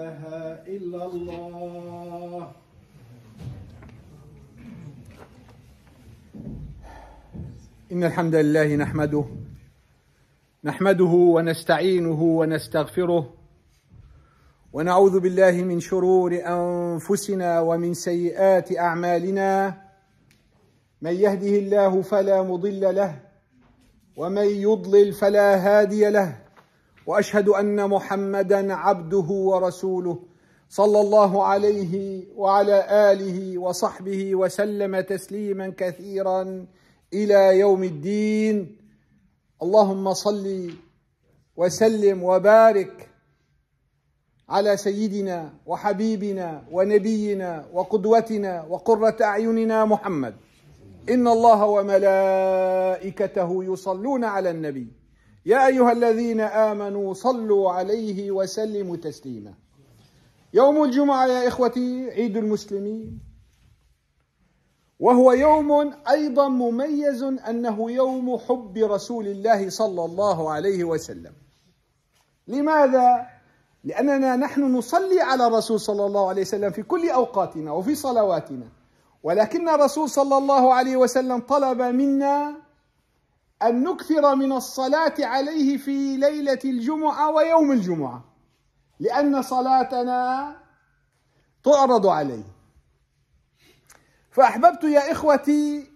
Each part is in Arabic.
إله إلا الله إن الحمد لله نحمده نحمده ونستعينه ونستغفره ونعوذ بالله من شرور أنفسنا ومن سيئات أعمالنا من يهده الله فلا مضل له ومن يضلل فلا هادي له واشهد ان محمدا عبده ورسوله صلى الله عليه وعلى اله وصحبه وسلم تسليما كثيرا الى يوم الدين اللهم صل وسلم وبارك على سيدنا وحبيبنا ونبينا وقدوتنا وقره اعيننا محمد ان الله وملائكته يصلون على النبي يا أيها الذين آمنوا صلوا عليه وسلموا تسليما يوم الجمعة يا إخوتي عيد المسلمين وهو يوم أيضا مميز أنه يوم حب رسول الله صلى الله عليه وسلم لماذا؟ لأننا نحن نصلي على الرسول صلى الله عليه وسلم في كل أوقاتنا وفي صلواتنا ولكن الرسول صلى الله عليه وسلم طلب منا أن نكثر من الصلاة عليه في ليلة الجمعة ويوم الجمعة لأن صلاتنا تعرض عليه فأحببت يا إخوتي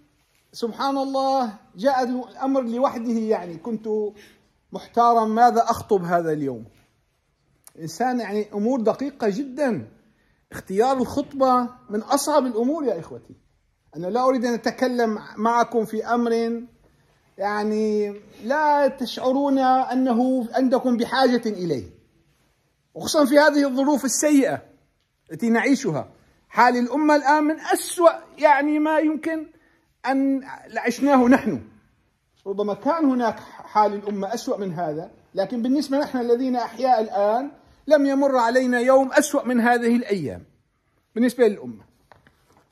سبحان الله جاء الأمر لوحده يعني كنت محتارا ماذا أخطب هذا اليوم إنسان يعني أمور دقيقة جدا اختيار الخطبة من أصعب الأمور يا إخوتي أنا لا أريد أن أتكلم معكم في أمر يعني لا تشعرون انه عندكم بحاجه اليه وخصوصا في هذه الظروف السيئه التي نعيشها حال الامه الان من اسوا يعني ما يمكن ان عشناه نحن ربما كان هناك حال الامه اسوا من هذا لكن بالنسبه نحن الذين احياء الان لم يمر علينا يوم اسوا من هذه الايام بالنسبه للامه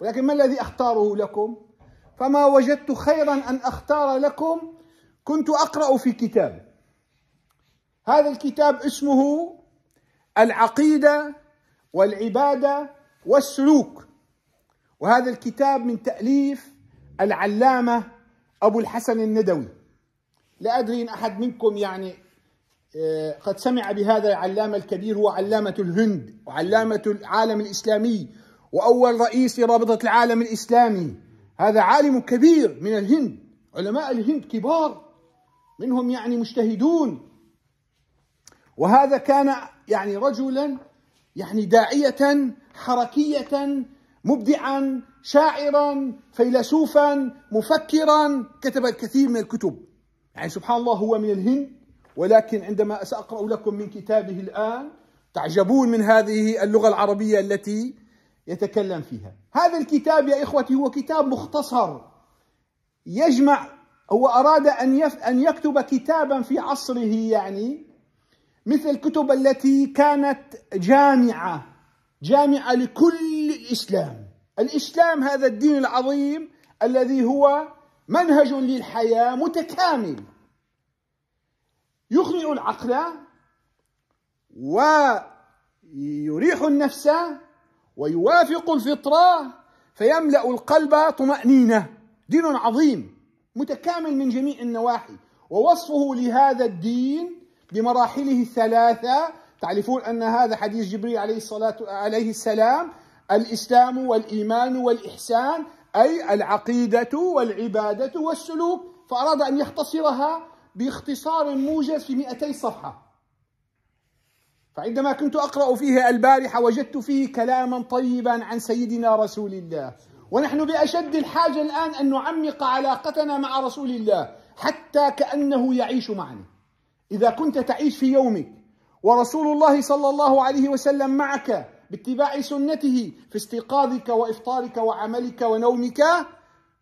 ولكن ما الذي اختاره لكم فما وجدت خيرا أن أختار لكم كنت أقرأ في كتاب هذا الكتاب اسمه العقيدة والعبادة والسلوك وهذا الكتاب من تأليف العلامة أبو الحسن الندوي لا أدري إن أحد منكم يعني آه، قد سمع بهذا العلامة الكبير هو علامة الهند وعلامة العالم الإسلامي وأول رئيس لرابطة العالم الإسلامي هذا عالم كبير من الهند علماء الهند كبار منهم يعني مجتهدون وهذا كان يعني رجلا يعني داعية حركية مبدعا شاعرا فيلسوفا مفكرا كتب الكثير من الكتب يعني سبحان الله هو من الهند ولكن عندما سأقرأ لكم من كتابه الآن تعجبون من هذه اللغة العربية التي يتكلم فيها هذا الكتاب يا إخوتي هو كتاب مختصر يجمع هو أراد أن, يف... أن يكتب كتابا في عصره يعني مثل الكتب التي كانت جامعة جامعة لكل الإسلام الإسلام هذا الدين العظيم الذي هو منهج للحياة متكامل يقنع العقل ويريح النفس ويوافق الفطرة فيملأ القلب طمأنينة دين عظيم متكامل من جميع النواحي ووصفه لهذا الدين بمراحله الثلاثة تعرفون أن هذا حديث جبريل عليه الصلاة عليه السلام الإسلام والإيمان والإحسان أي العقيدة والعبادة والسلوك فأراد أن يختصرها باختصار موجز في 200 صفحة فعندما كنت أقرأ فيه البارحة وجدت فيه كلاما طيبا عن سيدنا رسول الله ونحن بأشد الحاجة الآن أن نعمق علاقتنا مع رسول الله حتى كأنه يعيش معنا إذا كنت تعيش في يومك ورسول الله صلى الله عليه وسلم معك باتباع سنته في استيقاظك وافطارك وعملك ونومك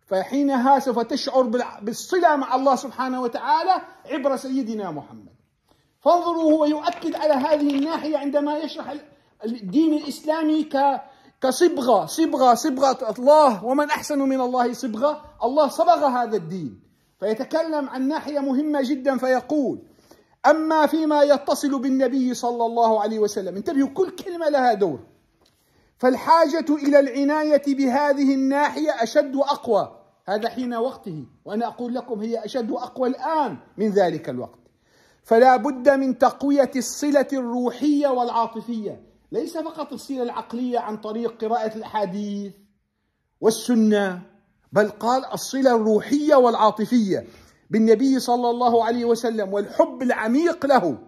فحينها سوف تشعر بالصله مع الله سبحانه وتعالى عبر سيدنا محمد فانظروا هو يؤكد على هذه الناحية عندما يشرح الدين الإسلامي ك كصبغة صبغة صبغة الله ومن أحسن من الله صبغة الله صبغ هذا الدين فيتكلم عن ناحية مهمة جدا فيقول أما فيما يتصل بالنبي صلى الله عليه وسلم انتبهوا كل كلمة لها دور فالحاجة إلى العناية بهذه الناحية أشد وأقوى هذا حين وقته وأنا أقول لكم هي أشد وأقوى الآن من ذلك الوقت فلا بد من تقوية الصلة الروحية والعاطفية ليس فقط الصلة العقلية عن طريق قراءة الأحاديث والسنة بل قال الصلة الروحية والعاطفية بالنبي صلى الله عليه وسلم والحب العميق له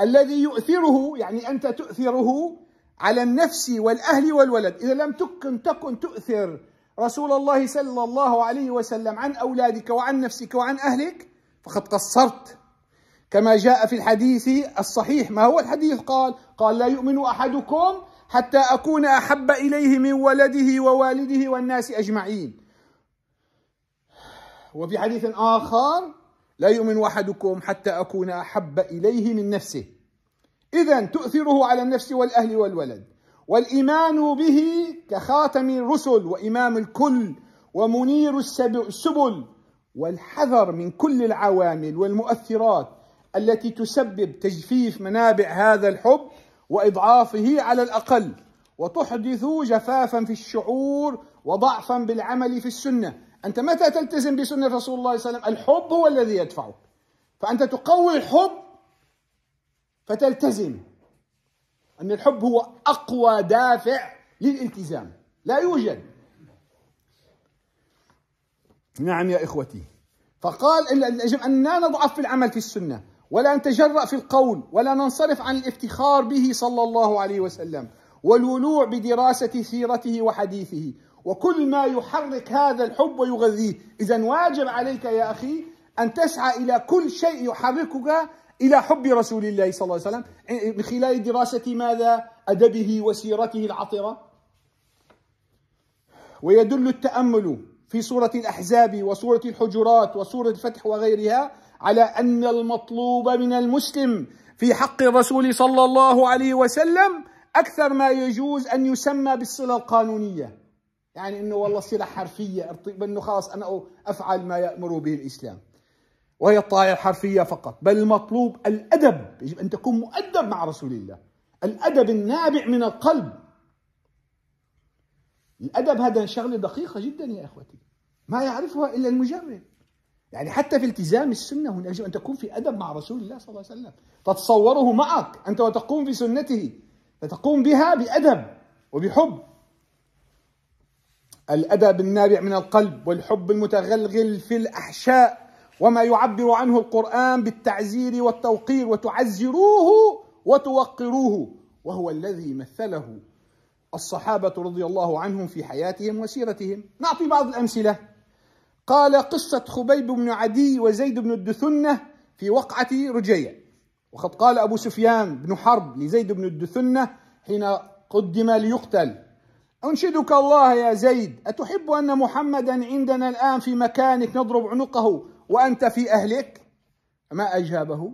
الذي يؤثره يعني أنت تؤثره على النفس والأهل والولد إذا لم تكن تكن تؤثر رسول الله صلى الله عليه وسلم عن أولادك وعن نفسك وعن أهلك فقد قصرت كما جاء في الحديث الصحيح ما هو الحديث قال قال لا يؤمن أحدكم حتى أكون أحب إليه من ولده ووالده والناس أجمعين وفي حديث آخر لا يؤمن أحدكم حتى أكون أحب إليه من نفسه إذا تؤثره على النفس والأهل والولد والإيمان به كخاتم الرسل وإمام الكل ومنير السبل والحذر من كل العوامل والمؤثرات التي تسبب تجفيف منابع هذا الحب واضعافه على الاقل وتحدث جفافا في الشعور وضعفا بالعمل في السنه انت متى تلتزم بسنه رسول الله صلى الله عليه وسلم الحب هو الذي يدفعك فانت تقوي الحب فتلتزم ان الحب هو اقوى دافع للالتزام لا يوجد نعم يا إخوتي فقال يجب أن لا نضعف في العمل في السنة ولا نتجرأ في القول ولا ننصرف عن الافتخار به صلى الله عليه وسلم والولوع بدراسة سيرته وحديثه وكل ما يحرك هذا الحب ويغذيه إذا واجب عليك يا أخي أن تسعى إلى كل شيء يحركك إلى حب رسول الله صلى الله عليه وسلم من خلال دراسة ماذا أدبه وسيرته العطرة ويدل التأمل في سورة الأحزاب وسورة الحجرات وسورة الفتح وغيرها على أن المطلوب من المسلم في حق الرسول صلى الله عليه وسلم أكثر ما يجوز أن يسمى بالصلة القانونية يعني أنه والله صلة حرفية أنه خلاص أنا أفعل ما يأمر به الإسلام وهي الطائرة الحرفية فقط بل المطلوب الأدب يجب أن تكون مؤدب مع رسول الله الأدب النابع من القلب الأدب هذا شغلة دقيقة جدا يا إخوتي ما يعرفها إلا المجرد يعني حتى في التزام السنة هنا يجب أن تكون في أدب مع رسول الله صلى الله عليه وسلم تتصوره معك أنت وتقوم بسنته فتقوم بها بأدب وبحب الأدب النابع من القلب والحب المتغلغل في الأحشاء وما يعبر عنه القرآن بالتعزير والتوقير وتعزروه وتوقروه وهو الذي مثله الصحابة رضي الله عنهم في حياتهم وسيرتهم نعطي بعض الأمثلة قال قصة خبيب بن عدي وزيد بن الدثنة في وقعة رجية وقد قال أبو سفيان بن حرب لزيد بن الدثنة حين قدم ليقتل أنشدك الله يا زيد أتحب أن محمدا عندنا الآن في مكانك نضرب عنقه وأنت في أهلك ما أجابه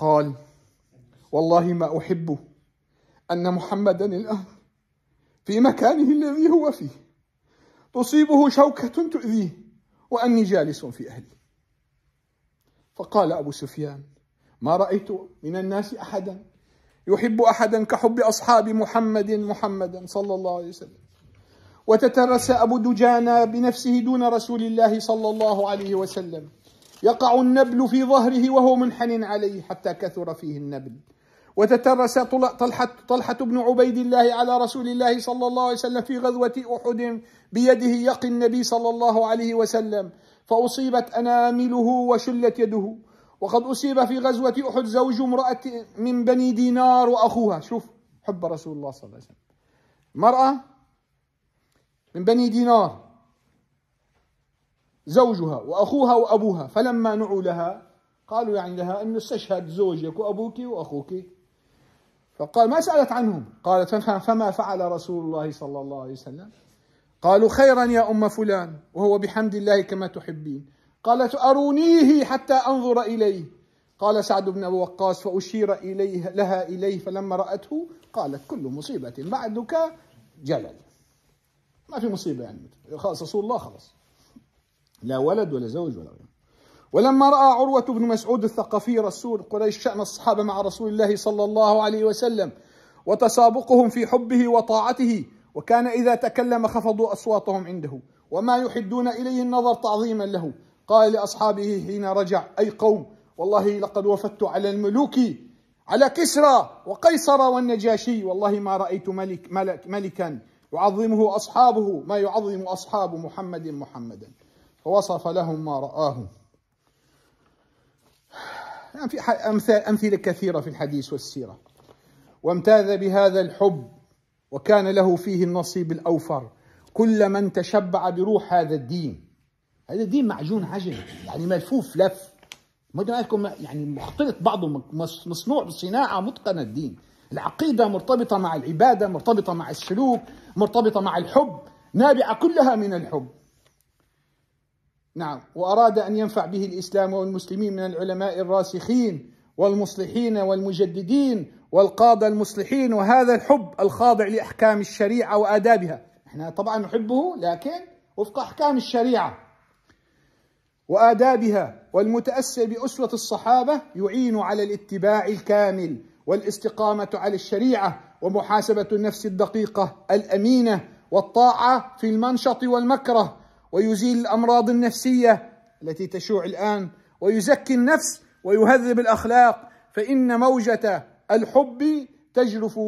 قال والله ما أحب أن محمدا الآن في مكانه الذي هو فيه تصيبه شوكة تؤذيه وأني جالس في أهلي فقال أبو سفيان ما رأيت من الناس أحدا يحب أحدا كحب أصحاب محمد محمدا صلى الله عليه وسلم وتترس أبو دجانا بنفسه دون رسول الله صلى الله عليه وسلم يقع النبل في ظهره وهو منحن عليه حتى كثر فيه النبل وتترس طلحة, طلحة بن عبيد الله على رسول الله صلى الله عليه وسلم في غزوة أحد بيده يقي النبي صلى الله عليه وسلم فأصيبت أنامله وشلت يده وقد أصيب في غزوة أحد زوج امرأة من بني دينار وأخوها شوف حب رسول الله صلى الله عليه وسلم امرأة من بني دينار زوجها وأخوها وأبوها فلما نعوا لها قالوا يعني لها أن استشهد زوجك وأبوك وأخوك فقال ما سألت عنهم قالت فما فعل رسول الله صلى الله عليه وسلم قالوا خيرا يا أم فلان وهو بحمد الله كما تحبين قالت أرونيه حتى أنظر إليه قال سعد بن أبو وقاص فأشير إليه لها إليه فلما رأته قالت كل مصيبة بعدك جلل ما في مصيبة يعني خلاص رسول الله خلاص لا ولد ولا زوج ولا غيره ولما رأى عروة بن مسعود الثقفي رسول قريش شأن الصحابة مع رسول الله صلى الله عليه وسلم وتسابقهم في حبه وطاعته وكان إذا تكلم خفضوا أصواتهم عنده وما يحدون إليه النظر تعظيما له قال لأصحابه حين رجع أي قوم والله لقد وفدت على الملوك على كسرى وقيصر والنجاشي والله ما رأيت ملك ملك ملكا يعظمه أصحابه ما يعظم أصحاب محمد محمدا فوصف لهم ما رآه يعني في أمثلة كثيرة في الحديث والسيرة وامتاز بهذا الحب وكان له فيه النصيب الأوفر كل من تشبع بروح هذا الدين هذا الدين معجون عجن يعني ملفوف لف ما يعني مختلط بعضه مصنوع بصناعة متقنة الدين العقيدة مرتبطة مع العبادة مرتبطة مع السلوك مرتبطة مع الحب نابعة كلها من الحب نعم وأراد أن ينفع به الإسلام والمسلمين من العلماء الراسخين والمصلحين والمجددين والقاضى المصلحين وهذا الحب الخاضع لأحكام الشريعة وآدابها احنا طبعا نحبه لكن وفق أحكام الشريعة وآدابها والمتأسر بأسوة الصحابة يعين على الاتباع الكامل والاستقامة على الشريعة ومحاسبة النفس الدقيقة الأمينة والطاعة في المنشط والمكره ويزيل الامراض النفسيه التي تشوع الان ويزكي النفس ويهذب الاخلاق فان موجه الحب تجرف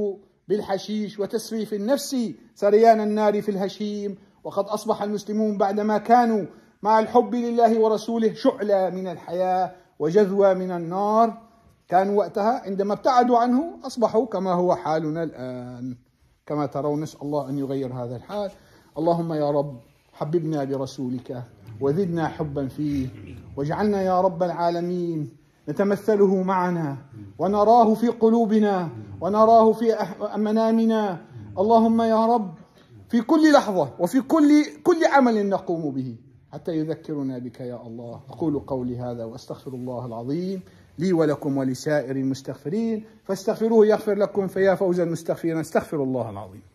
بالحشيش وتسريف النفس سريان النار في الهشيم وقد اصبح المسلمون بعدما كانوا مع الحب لله ورسوله شعلة من الحياة وجذوة من النار كانوا وقتها عندما ابتعدوا عنه أصبحوا كما هو حالنا الآن كما ترون نسأل الله أن يغير هذا الحال اللهم يا رب حببنا برسولك وزدنا حبا فيه واجعلنا يا رب العالمين نتمثله معنا ونراه في قلوبنا ونراه في أه- منامنا اللهم يا رب في كل لحظة وفي كل كل عمل نقوم به حتى يذكرنا بك يا الله أقول قولي هذا وأستغفر الله العظيم لي ولكم ولسائر المستغفرين فاستغفروه يغفر لكم فيا فوز المستغفرين استغفر الله العظيم